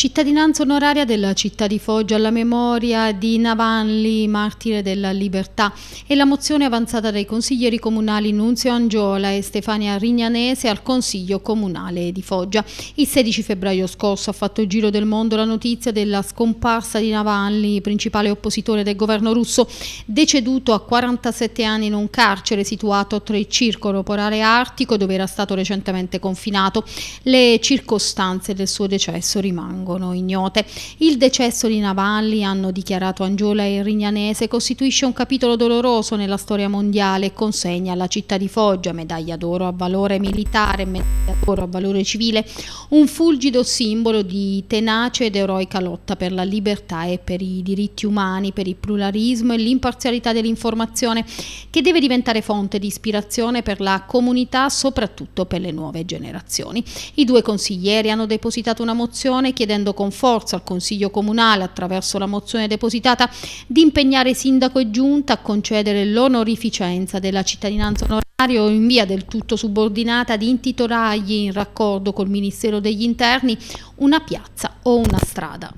Cittadinanza onoraria della città di Foggia alla memoria di Navanli, martire della libertà, e la mozione avanzata dai consiglieri comunali Nunzio Angiola e Stefania Rignanese al Consiglio Comunale di Foggia. Il 16 febbraio scorso ha fatto il giro del mondo la notizia della scomparsa di Navanli, principale oppositore del governo russo, deceduto a 47 anni in un carcere situato tra il circolo polare artico dove era stato recentemente confinato. Le circostanze del suo decesso rimangono rimangono ignote. Il decesso di Navalli, hanno dichiarato Angiola e Rignanese, costituisce un capitolo doloroso nella storia mondiale e consegna alla città di Foggia medaglia d'oro a valore militare e medaglia d'oro a valore civile, un fulgido simbolo di tenace ed eroica lotta per la libertà e per i diritti umani, per il pluralismo e l'imparzialità dell'informazione che deve diventare fonte di ispirazione per la comunità, soprattutto per le nuove generazioni. I due consiglieri hanno depositato una mozione chiedendo chiedendo con forza al Consiglio Comunale, attraverso la mozione depositata, di impegnare Sindaco e Giunta a concedere l'onorificenza della cittadinanza onoraria in via del tutto subordinata di intitolargli in raccordo col Ministero degli Interni una piazza o una strada.